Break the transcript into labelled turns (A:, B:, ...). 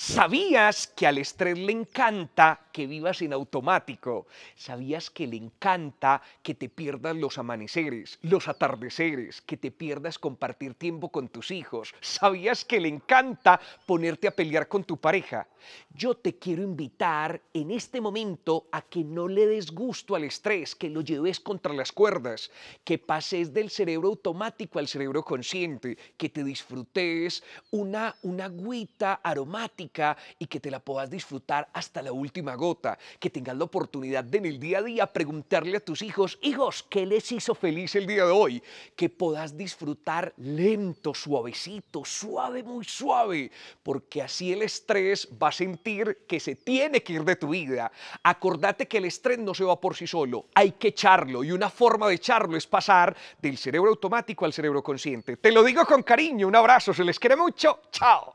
A: ¿Sabías que al estrés le encanta que vivas en automático? ¿Sabías que le encanta que te pierdas los amaneceres, los atardeceres, que te pierdas compartir tiempo con tus hijos? ¿Sabías que le encanta ponerte a pelear con tu pareja? Yo te quiero invitar en este momento a que no le des gusto al estrés, que lo lleves contra las cuerdas, que pases del cerebro automático al cerebro consciente, que te disfrutes una, una agüita aromática y que te la puedas disfrutar hasta la última gota, que tengas la oportunidad de en el día a día preguntarle a tus hijos, hijos, ¿qué les hizo feliz el día de hoy? Que puedas disfrutar lento, suavecito, suave, muy suave, porque así el estrés va a sentir que se tiene que ir de tu vida. Acordate que el estrés no se va por sí solo, hay que echarlo y una forma de echarlo es pasar del cerebro automático al cerebro consciente. Te lo digo con cariño, un abrazo, se les quiere mucho, chao.